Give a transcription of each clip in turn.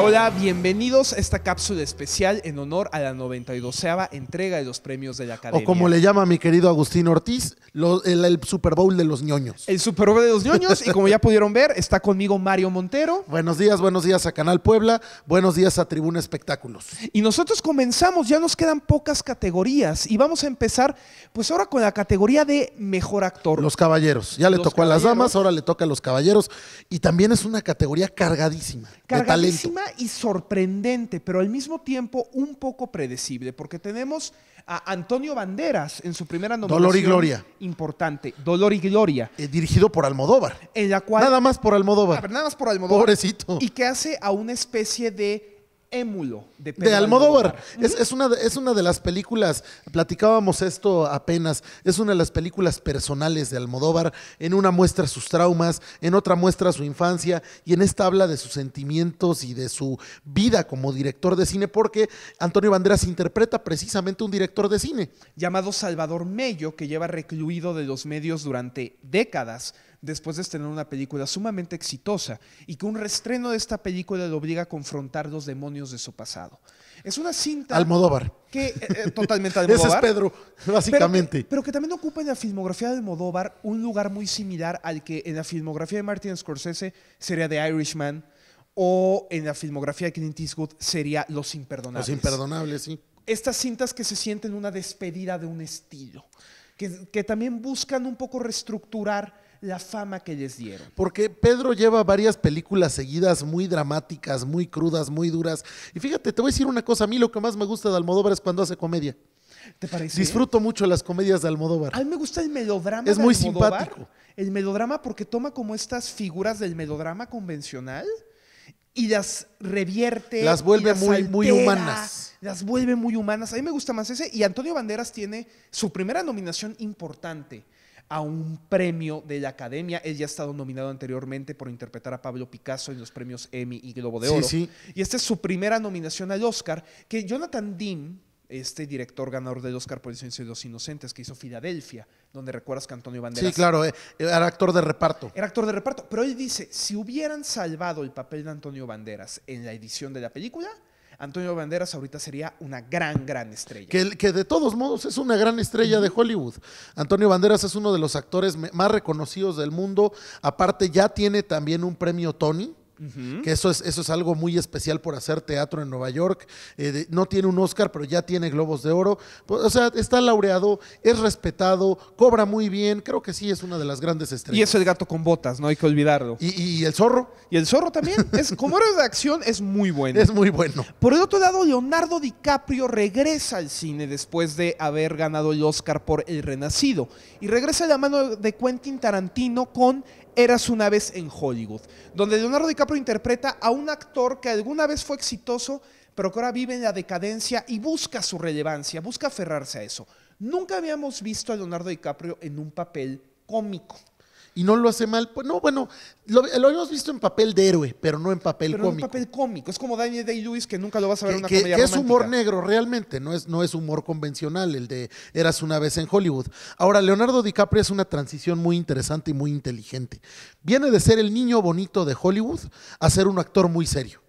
Hola, bienvenidos a esta cápsula especial en honor a la 92 entrega de los premios de la Academia. O como le llama mi querido Agustín Ortiz, el, Super Bowl de los ñoños. El Super Bowl de los ñoños, y como ya pudieron ver, está conmigo Mario Montero. Buenos días, buenos días a Canal Puebla, buenos días a Tribuna Espectáculos. Y nosotros comenzamos, ya nos quedan pocas categorías, y vamos a empezar, pues ahora con la categoría de mejor actor. Los caballeros, ya le tocó a las damas, ahora le toca a los caballeros, y también es una categoría cargadísima. Cargadísima. De talento y sorprendente, pero al mismo tiempo un poco predecible, porque tenemos a Antonio Banderas en su primera nominación. Dolor y Gloria. Importante, Dolor y Gloria. Eh, dirigido por Almodóvar. En la nada más por Almodóvar. Ah, nada más por Almodóvar. Pobrecito. Y que hace a una especie de Émulo de, Almodóvar. es, una, es una de las películas, platicábamos esto apenas, es una de las películas personales de Almodóvar. En una muestra sus traumas, en otra muestra su infancia y en esta habla de sus sentimientos y de su vida como director de cine, porque Antonio Banderas interpreta precisamente un director de cine. Llamado Salvador Mello, que lleva recluido de los medios durante décadas después de estrenar una película sumamente exitosa y que un restreno de esta película le obliga a confrontar los demonios de su pasado. Es una cinta... Almodóvar. Que, eh, eh, totalmente Almodóvar. Ese es Pedro, básicamente. Pero que, también ocupa en la filmografía de Almodóvar un lugar muy similar al que en la filmografía de Martin Scorsese sería The Irishman o en la filmografía de Clint Eastwood sería Los Imperdonables. Los Imperdonables, sí. Estas cintas que se sienten una despedida de un estilo, que, que también buscan un poco reestructurar la fama que les dieron. Porque Pedro lleva varias películas seguidas muy dramáticas, muy crudas, muy duras. Y fíjate, te voy a decir una cosa, a mí lo que más me gusta de Almodóvar es cuando hace comedia. ¿Te parece? Disfruto mucho las comedias de Almodóvar. A mí me gusta el melodrama. Es muy simpático. El melodrama porque toma como estas figuras del melodrama convencional y las revierte. Las vuelve muy, muy humanas. Las vuelve muy humanas. A mí me gusta más ese. Y Antonio Banderas tiene su primera nominación importante a un premio de la Academia. Él ya ha estado nominado anteriormente por interpretar a Pablo Picasso en los premios Emmy y Globo de Oro. Y esta es su primera nominación al Oscar, que Jonathan Dean, este director ganador del Oscar por el de los inocentes que hizo Filadelfia, donde recuerdas que Antonio Banderas... Sí, claro, eh, era actor de reparto. Era actor de reparto, pero él dice, si hubieran salvado el papel de Antonio Banderas en la edición de la película, Antonio Banderas ahorita sería una gran, gran estrella. Que, que de todos modos es una gran estrella de Hollywood. Antonio Banderas es uno de los actores más reconocidos del mundo. Aparte ya tiene también un premio Tony que eso es, eso es algo muy especial por hacer teatro en Nueva York. Eh, no tiene un Oscar, pero ya tiene Globos de Oro. Pues, o sea, está laureado, es respetado, cobra muy bien. Creo que sí es una de las grandes estrellas. Y es el gato con botas, no hay que olvidarlo. Y, el zorro. Y el zorro también. Es, como héroe de acción, es muy bueno. Es muy bueno. Por el otro lado, Leonardo DiCaprio regresa al cine después de haber ganado el Oscar por El Renacido. Y regresa a la mano de Quentin Tarantino con Eras una vez en Hollywood, donde Leonardo DiCaprio interpreta a un actor que alguna vez fue exitoso, pero que ahora vive en la decadencia y busca su relevancia, busca aferrarse a eso. Nunca habíamos visto a Leonardo DiCaprio en un papel cómico y no lo hace mal. Pues no, bueno, lo, hemos visto en papel de héroe, pero no en papel pero cómico. en papel cómico. Es como Daniel Day-Lewis que nunca lo vas a ver en una comedia que es humor negro realmente, no es, no es humor convencional el de Eras una vez en Hollywood. Ahora, Leonardo DiCaprio es una transición muy interesante y muy inteligente. Viene de ser el niño bonito de Hollywood a ser un actor muy serio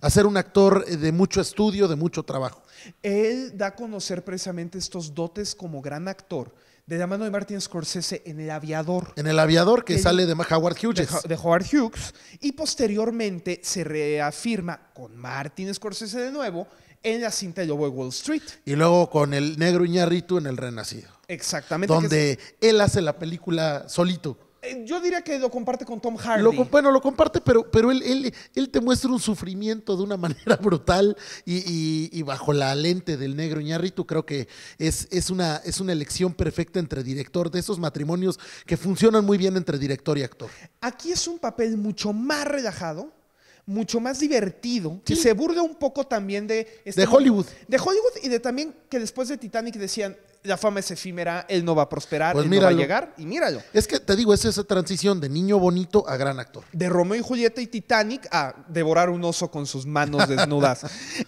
a ser un actor eh, de mucho estudio, de mucho trabajo. Él da a conocer precisamente estos dotes como gran actor de la mano de Martin Scorsese en El Aviador. En El Aviador, que sale de Howard Hughes. De, Howard Hughes. Y posteriormente se reafirma con Martin Scorsese de nuevo en la cinta de Lobo Wall Street. Y luego con el negro Iñarritu en El Renacido. Exactamente. Donde él hace la película solito. Eh, yo diría que lo comparte con Tom Hardy. bueno, lo comparte, pero, pero él, él, te muestra un sufrimiento de una manera brutal y, bajo la lente del negro tú creo que es, es, una, es una elección perfecta entre director, de esos matrimonios que funcionan muy bien entre director y actor. Aquí es un papel mucho más relajado, mucho más divertido, que se burla un poco también de... Este de Hollywood. De Hollywood y de también que después de Titanic decían, la fama es efímera, él no va a prosperar, pues él no va a llegar y míralo. Es que te digo, es esa transición de niño bonito a gran actor. De Romeo y Julieta y Titanic a devorar un oso con sus manos desnudas.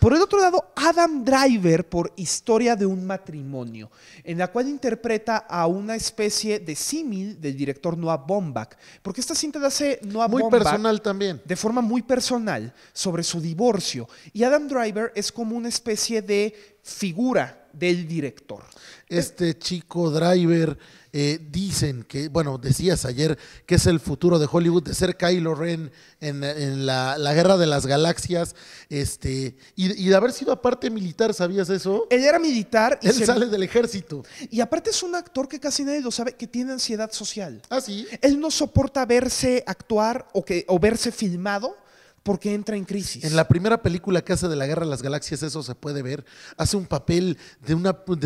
por el otro lado, Adam Driver por Historia de un matrimonio, en la cual interpreta a una especie de símil del director Noah Baumbach, porque esta cinta la hace Noah muy personal también. De forma muy personal sobre su divorcio y Adam Driver es como una especie de figura del director. Este chico driver, eh, dicen que, bueno, decías ayer que es el futuro de Hollywood, de ser Kylo Ren en, en la, Guerra de las Galaxias, este, y, de haber sido aparte militar, ¿sabías eso? Él era militar. Y Él sale del ejército. Y aparte es un actor que casi nadie lo sabe, que tiene ansiedad social. Ah, sí. Él no soporta verse actuar o, que, o verse filmado porque entra en crisis. En la primera película que hace de la Guerra de las Galaxias eso se puede ver. Hace un papel de,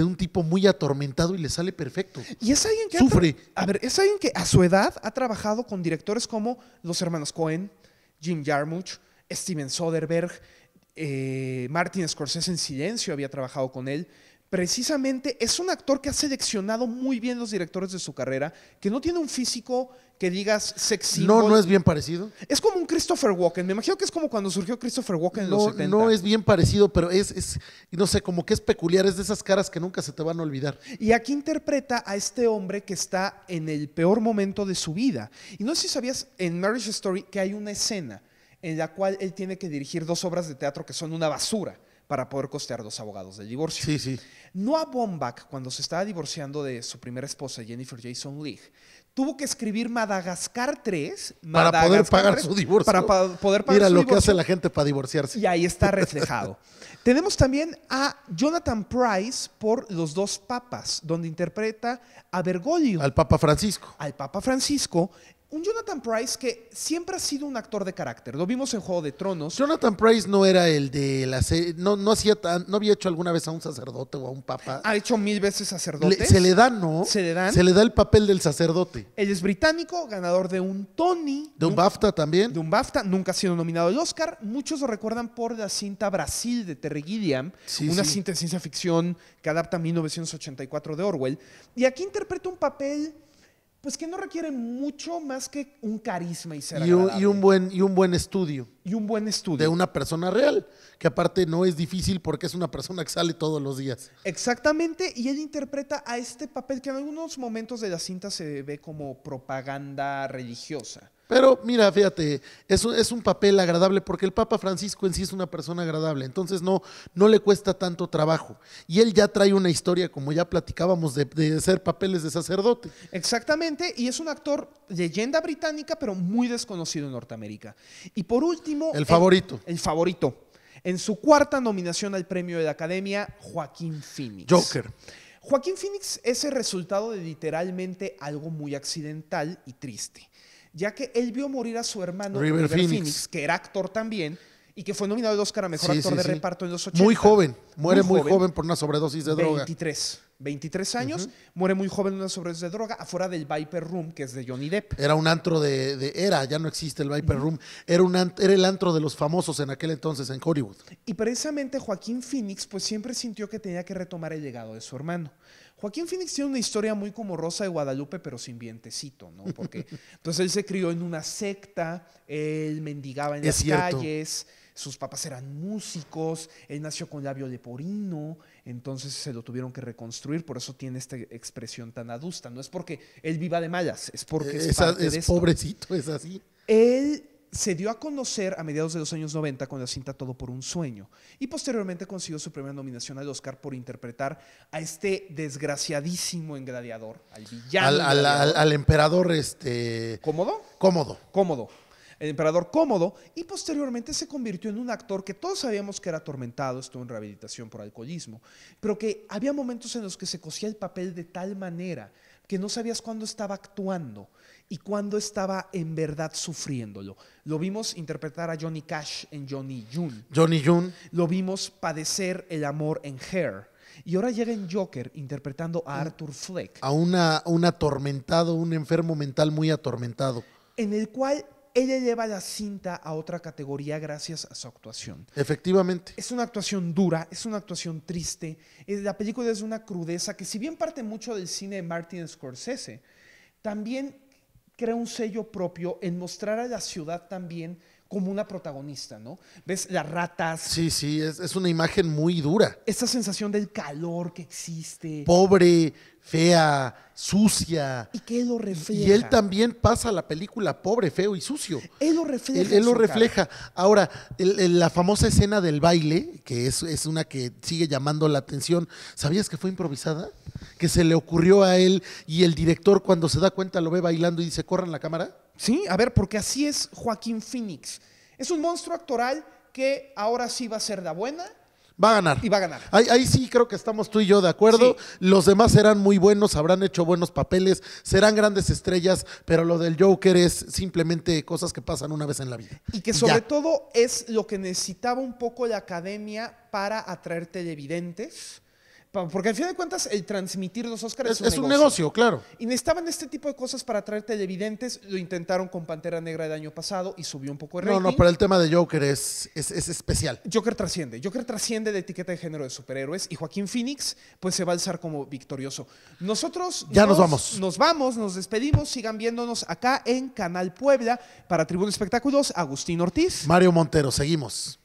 un tipo muy atormentado y le sale perfecto. Y es alguien que sufre. A ver, es alguien que a su edad ha trabajado con directores como los hermanos Cohen, Jim Jarmusch, Steven Soderbergh, eh, Martin Scorsese en silencio había trabajado con él precisamente es un actor que ha seleccionado muy bien los directores de su carrera, que no tiene un físico que digas sexy. No, no es bien parecido. Es como un Christopher Walken. Me imagino que es como cuando surgió Christopher Walken en no, los 70. No es bien parecido, pero es, es, no sé, como que es peculiar, es de esas caras que nunca se te van a olvidar. Y aquí interpreta a este hombre que está en el peor momento de su vida. Y no sé si sabías en Marriage Story que hay una escena en la cual él tiene que dirigir dos obras de teatro que son una basura para poder costear los abogados de divorcio. Sí, sí. Noah Bombach, cuando se estaba divorciando de su primera esposa, Jennifer Jason Leigh, tuvo que escribir Madagascar 3 para poder pagar su divorcio. Para poder pagar Mira lo que hace la gente para divorciarse. Y ahí está reflejado. Tenemos también a Jonathan Price por Los dos papas, donde interpreta a Bergoglio. Al Papa Francisco. Al Papa Francisco un Jonathan Price que siempre ha sido un actor de carácter. Lo vimos en Juego de Tronos. Jonathan Price no era el de la No, no, no había hecho alguna vez a un sacerdote o a un papa. Ha hecho mil veces sacerdote. Se le da, ¿no? Se le da. Se le da el papel del sacerdote. Él es británico, ganador de un Tony. De un BAFTA también. De un BAFTA. Nunca ha sido nominado al Oscar. Muchos lo recuerdan por la cinta Brasil de Terry Gilliam. Sí, una cinta de ciencia ficción que adapta 1984 de Orwell. Y aquí interpreta un papel pues que no requieren mucho más que un carisma y ser y un, y un, buen Y un buen estudio. Y un buen estudio. De una persona real, que aparte no es difícil porque es una persona que sale todos los días. Exactamente, y él interpreta a este papel que en algunos momentos de la cinta se ve como propaganda religiosa. Pero mira, fíjate, es, es un papel agradable porque el Papa Francisco en sí es una persona agradable, entonces no, no le cuesta tanto trabajo. Y él ya trae una historia, como ya platicábamos, de, ser papeles de sacerdote. Exactamente, y es un actor leyenda británica, pero muy desconocido en Norteamérica. Y por último... El favorito. el, el favorito. En su cuarta nominación al premio de la Academia, Joaquín Phoenix. Joker. Joaquín Phoenix es el resultado de literalmente algo muy accidental y triste ya que él vio morir a su hermano River, Phoenix. que era actor también y que fue nominado al Oscar a Mejor Actor de Reparto en los 80. Muy joven, muere muy, joven, por una sobredosis de droga. 23. 23 años, muere muy joven en una sobredosis de droga afuera del Viper Room, que es de Johnny Depp. Era un antro de, era, ya no existe el Viper Room, era, era el antro de los famosos en aquel entonces en Hollywood. Y precisamente Joaquín Phoenix pues siempre sintió que tenía que retomar el legado de su hermano. Joaquín Phoenix tiene una historia muy como Rosa de Guadalupe, pero sin vientecito, ¿no? Porque entonces él se crió en una secta, él mendigaba en las calles, sus papás eran músicos, él nació con labio porino entonces se lo tuvieron que reconstruir, por eso tiene esta expresión tan adusta. No es porque él viva de malas, es porque es, pobrecito, es así. Él se dio a conocer a mediados de los años 90 con la cinta Todo por un sueño y posteriormente consiguió su primera nominación al Oscar por interpretar a este desgraciadísimo engladiador, al villano. Al, emperador este... ¿Cómodo? Cómodo. Cómodo. El emperador cómodo y posteriormente se convirtió en un actor que todos sabíamos que era atormentado, estuvo en rehabilitación por alcoholismo, pero que había momentos en los que se cosía el papel de tal manera que no sabías cuándo estaba actuando y cuando estaba en verdad sufriéndolo. Lo vimos interpretar a Johnny Cash en Johnny June. Johnny June. Lo vimos padecer el amor en Hair. Y ahora llega en Joker interpretando a Arthur Fleck. A un atormentado, un enfermo mental muy atormentado. En el cual ella lleva la cinta a otra categoría gracias a su actuación. Efectivamente. Es una actuación dura, es una actuación triste. La película es una crudeza que si bien parte mucho del cine de Martin Scorsese, también crea un sello propio en mostrar a la ciudad también como una protagonista, ¿no? Ves las ratas. Sí, sí, es, una imagen muy dura. Esa sensación del calor que existe. Pobre, fea, sucia. Y que él lo refleja. Y él también pasa la película pobre, feo y sucio. Él lo refleja. Él, lo refleja. Ahora, la famosa escena del baile, que es, es, una que sigue llamando la atención, ¿sabías que fue improvisada? Que se le ocurrió a él y el director cuando se da cuenta lo ve bailando y dice, corran la cámara. Sí, a ver, porque así es Joaquín Phoenix. Es un monstruo actoral que ahora sí va a ser la buena. Va a ganar. Y va a ganar. Ahí, sí creo que estamos tú y yo de acuerdo. Los demás serán muy buenos, habrán hecho buenos papeles, serán grandes estrellas, pero lo del Joker es simplemente cosas que pasan una vez en la vida. Y que sobre todo es lo que necesitaba un poco la academia para de televidentes porque al fin de cuentas, el transmitir los Oscars es, un, negocio. claro. Y necesitaban este tipo de cosas para atraer televidentes. Lo intentaron con Pantera Negra el año pasado y subió un poco el rating. No, no, pero el tema de Joker es, es, especial. Joker trasciende. Joker trasciende de etiqueta de género de superhéroes y Joaquín Phoenix, pues se va a alzar como victorioso. Nosotros. Ya nos, vamos. Nos vamos, nos despedimos. Sigan viéndonos acá en Canal Puebla para Tribuna Espectáculos. Agustín Ortiz. Mario Montero, seguimos.